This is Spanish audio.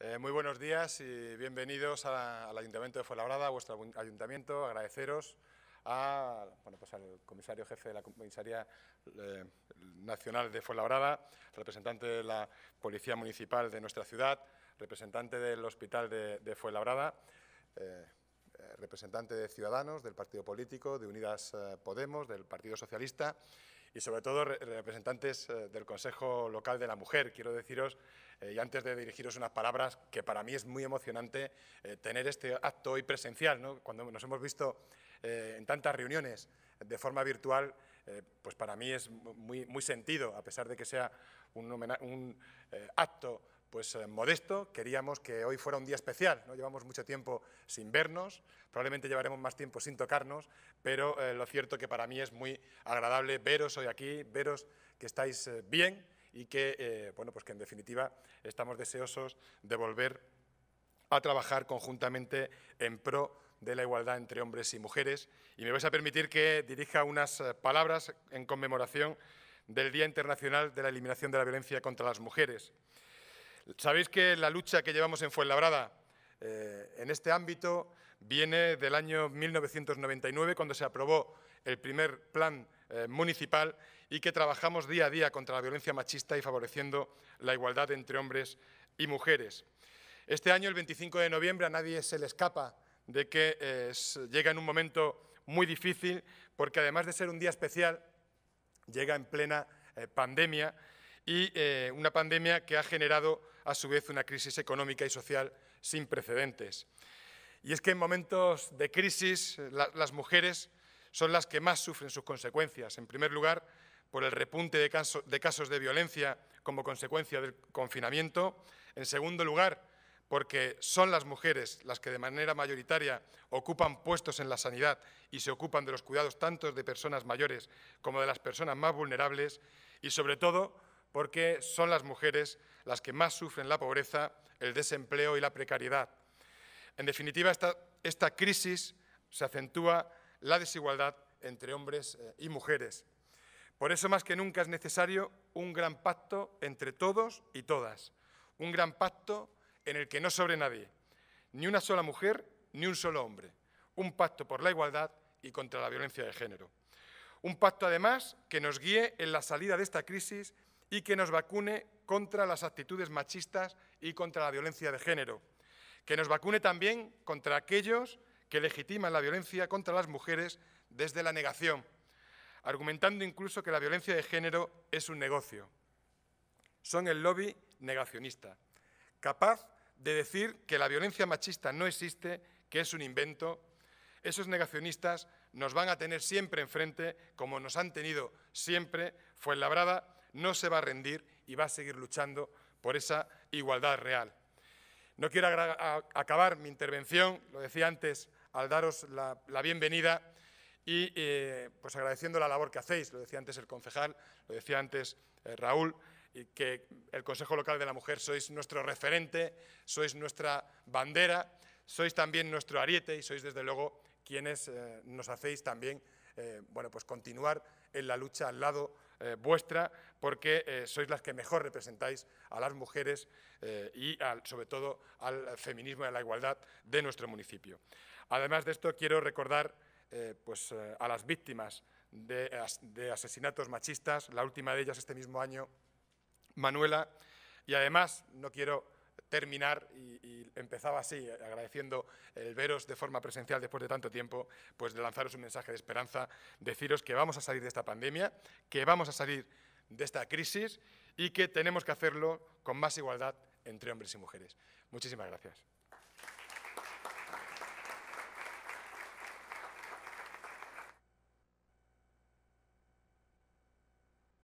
Eh, muy buenos días y bienvenidos al Ayuntamiento de Fuenlabrada, a vuestro ayuntamiento. Agradeceros a, pues al comisario jefe de la Comisaría eh, Nacional de Fuenlabrada, representante de la Policía Municipal de nuestra ciudad, representante del Hospital de, de Fuenlabrada, eh, representante de Ciudadanos, del Partido Político, de Unidas Podemos, del Partido Socialista y sobre todo representantes eh, del Consejo Local de la Mujer. Quiero deciros, eh, y antes de dirigiros unas palabras, que para mí es muy emocionante eh, tener este acto hoy presencial. Cuando nos hemos visto en tantas reuniones de forma virtual, pues para mí es muy, muy sentido, a pesar de que sea un, un acto pues eh, modesto, queríamos que hoy fuera un día especial, ¿no? llevamos mucho tiempo sin vernos, probablemente llevaremos más tiempo sin tocarnos, pero eh, lo cierto que para mí es muy agradable veros hoy aquí, veros que estáis eh, bien y que, bueno, pues que en definitiva estamos deseosos de volver a trabajar conjuntamente en pro de la igualdad entre hombres y mujeres. Y me vais a permitir que dirija unas palabras en conmemoración del Día Internacional de la Eliminación de la Violencia contra las Mujeres. Sabéis que la lucha que llevamos en Fuenlabrada eh, en este ámbito viene del año 1999, cuando se aprobó el primer plan eh, municipal y que trabajamos día a día contra la violencia machista y favoreciendo la igualdad entre hombres y mujeres. Este año, el 25 de noviembre, a nadie se le escapa de que eh, llega en un momento muy difícil, porque además de ser un día especial, llega en plena pandemia y una pandemia que ha generado a su vez una crisis económica y social sin precedentes. Y es que en momentos de crisis las mujeres son las que más sufren sus consecuencias. En primer lugar, por el repunte de, de casos de violencia como consecuencia del confinamiento. En segundo lugar, porque son las mujeres las que de manera mayoritaria ocupan puestos en la sanidad y se ocupan de los cuidados tanto de personas mayores como de las personas más vulnerables y, sobre todo, porque son las mujeres las que más sufren la pobreza, el desempleo y la precariedad. En definitiva, esta, crisis se acentúa la desigualdad entre hombres eh, y mujeres. Por eso, más que nunca, es necesario un gran pacto entre todos y todas, un gran pacto en el que no sobre nadie, ni una sola mujer, ni un solo hombre, un pacto por la igualdad y contra la violencia de género. Un pacto, además, que nos guíe en la salida de esta crisis y que nos vacune contra las actitudes machistas y contra la violencia de género. Que nos vacune también contra aquellos que legitiman la violencia contra las mujeres desde la negación, argumentando incluso que la violencia de género es un negocio. Son el lobby negacionista, capaz de decir que la violencia machista no existe, que es un invento. Esos negacionistas nos van a tener siempre enfrente, como nos han tenido siempre, Fuenlabrada no se va a rendir y va a seguir luchando por esa igualdad real. No quiero acabar mi intervención, lo decía antes, al daros la, bienvenida y eh, pues agradeciendo la labor que hacéis, lo decía antes el concejal, lo decía antes eh, Raúl, y que el Consejo Local de la Mujer sois nuestro referente, sois nuestra bandera, sois también nuestro ariete y sois desde luego quienes eh, nos hacéis también bueno, pues continuar en la lucha al lado eh, vuestra porque eh, sois las que mejor representáis a las mujeres eh, y sobre todo al feminismo y a la igualdad de nuestro municipio. Además de esto, quiero recordar pues, a las víctimas de, de asesinatos machistas, la última de ellas este mismo año, Manuela, y además no quiero terminar y, empezaba así, agradeciendo el veros de forma presencial después de tanto tiempo, pues de lanzaros un mensaje de esperanza, deciros que vamos a salir de esta pandemia, que vamos a salir de esta crisis y que tenemos que hacerlo con más igualdad entre hombres y mujeres. Muchísimas gracias.